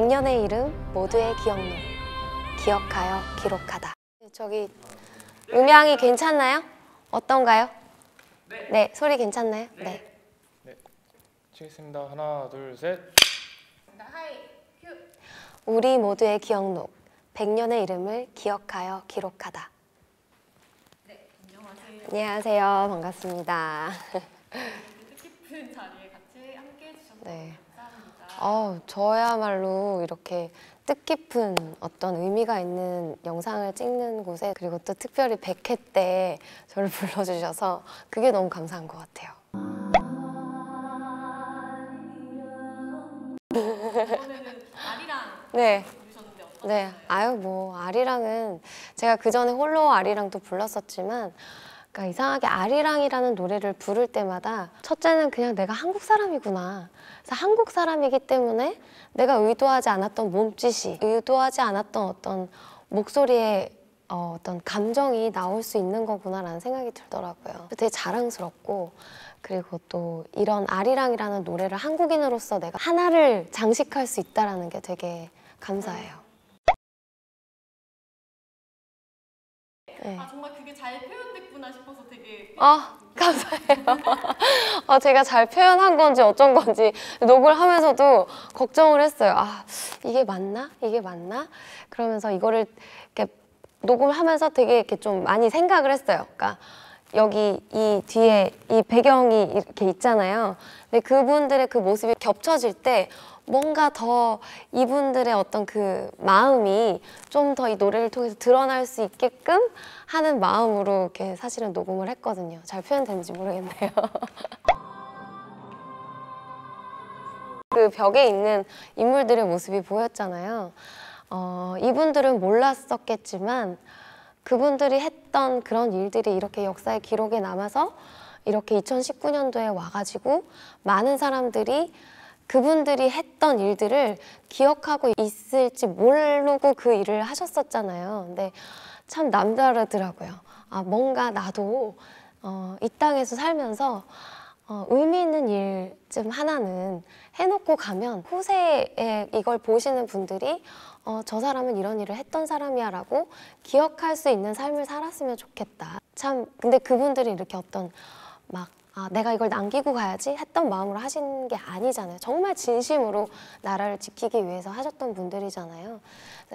백년의 이름 모두의 기억로 기억하여 기록하다 저기 음향이 괜찮나요? 어떤가요? 네, 네 소리 괜찮나요? 네. 네. 네. 치겠습니다. 하나, 둘, 셋. 우리 모두의 기억록 백년의 이름을 기억하여 기록하다. 네, 안녕하세요. 안녕하세요. 반갑습니다. 뜻깊은 네, 자리에 같이 함께 해주셔서 네. 어, 저야말로 이렇게 뜻깊은 어떤 의미가 있는 영상을 찍는 곳에 그리고 또 특별히 100회 때 저를 불러주셔서 그게 너무 감사한 것 같아요. 아리랑 네. 네, 아유 뭐 아리랑은 제가 그 전에 홀로 아리랑도 불렀었지만 그러 이상하게 아리랑이라는 노래를 부를 때마다 첫째는 그냥 내가 한국 사람이구나. 그래서 한국 사람이기 때문에 내가 의도하지 않았던 몸짓이, 의도하지 않았던 어떤 목소리에 어, 어떤 감정이 나올 수 있는 거구나라는 생각이 들더라고요. 되게 자랑스럽고 그리고 또 이런 아리랑이라는 노래를 한국인으로서 내가 하나를 장식할 수 있다는 게 되게 감사해요. 네. 아 정말 그게 잘 표현됐구나 싶어서 되게 아 감사해요. 아 제가 잘 표현한 건지 어쩐 건지 녹을 하면서도 걱정을 했어요. 아 이게 맞나? 이게 맞나? 그러면서 이거를 이렇게 녹음하면서 을 되게 이렇게 좀 많이 생각을 했어요. 그러니까 여기 이 뒤에 이 배경이 이렇게 있잖아요. 근데 그분들의 그 모습이 겹쳐질 때 뭔가 더 이분들의 어떤 그 마음이 좀 더 이 노래를 통해서 드러날 수 있게끔 하는 마음으로 이렇게 사실은 녹음을 했거든요. 잘 표현되는지 모르겠네요. 그 벽에 있는 인물들의 모습이 보였잖아요. 어, 이분들은 몰랐었겠지만 그분들이 했던 그런 일들이 이렇게 역사의 기록에 남아서 이렇게 2019년도에 와가지고 많은 사람들이 그분들이 했던 일들을 기억하고 있을지 모르고 그 일을 하셨었잖아요. 근데 참 남다르더라고요. 아, 뭔가 나도 어, 이 땅에서 살면서 어, 의미 있는 일쯤 하나는 해놓고 가면 후세에 이걸 보시는 분들이 어, 저 사람은 이런 일을 했던 사람이야 라고 기억할 수 있는 삶을 살았으면 좋겠다 참 근데 그분들이 이렇게 어떤 막 아, 내가 이걸 남기고 가야지 했던 마음으로 하신 게 아니잖아요. 정말 진심으로 나라를 지키기 위해서 하셨던 분들이잖아요.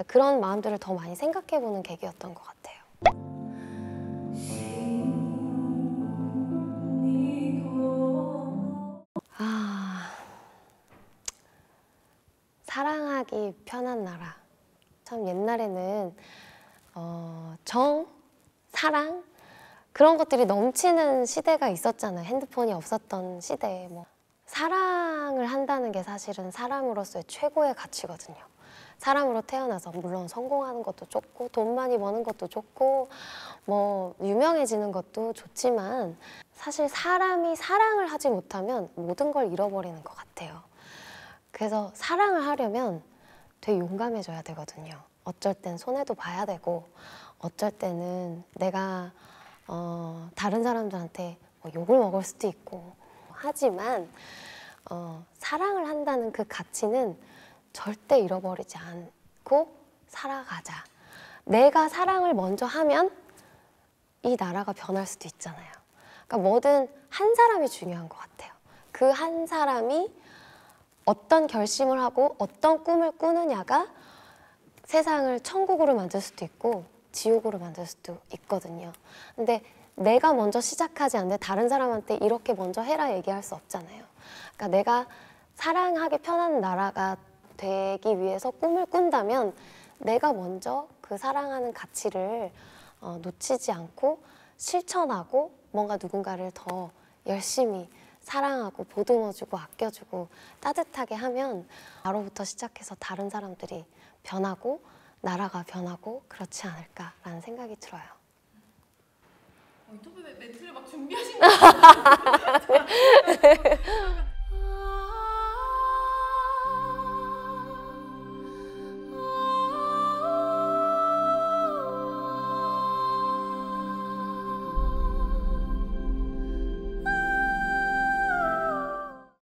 그런 마음들을 더 많이 생각해보는 계기였던 것 같아요. 편한 나라. 참 옛날에는 어, 정, 사랑 그런 것들이 넘치는 시대가 있었잖아요. 핸드폰이 없었던 시대에 뭐 사랑을 한다는 게 사실은 사람으로서의 최고의 가치거든요. 사람으로 태어나서 물론 성공하는 것도 좋고 돈 많이 버는 것도 좋고 뭐 유명해지는 것도 좋지만 사실 사람이 사랑을 하지 못하면 모든 걸 잃어버리는 것 같아요. 그래서 사랑을 하려면 되게 용감해져야 되거든요. 어쩔 땐 손해도 봐야 되고 어쩔 때는 내가 어, 다른 사람들한테 뭐 욕을 먹을 수도 있고 하지만 어, 사랑을 한다는 그 가치는 절대 잃어버리지 않고 살아가자. 내가 사랑을 먼저 하면 이 나라가 변할 수도 있잖아요. 그러니까 뭐든 한 사람이 중요한 것 같아요. 그 한 사람이 어떤 결심을 하고 어떤 꿈을 꾸느냐가 세상을 천국으로 만들 수도 있고 지옥으로 만들 수도 있거든요. 근데 내가 먼저 시작하지 않는데 다른 사람한테 이렇게 먼저 해라 얘기할 수 없잖아요. 그러니까 내가 사랑하기 편한 나라가 되기 위해서 꿈을 꾼다면 내가 먼저 그 사랑하는 가치를 어, 놓치지 않고 실천하고 뭔가 누군가를 더 열심히 사랑하고 보듬어주고 아껴주고 따뜻하게 하면 나로부터 시작해서 다른 사람들이 변하고 나라가 변하고 그렇지 않을까라는 생각이 들어요. 어, 인터뷰 멘트를 막 준비하신 거 같아요.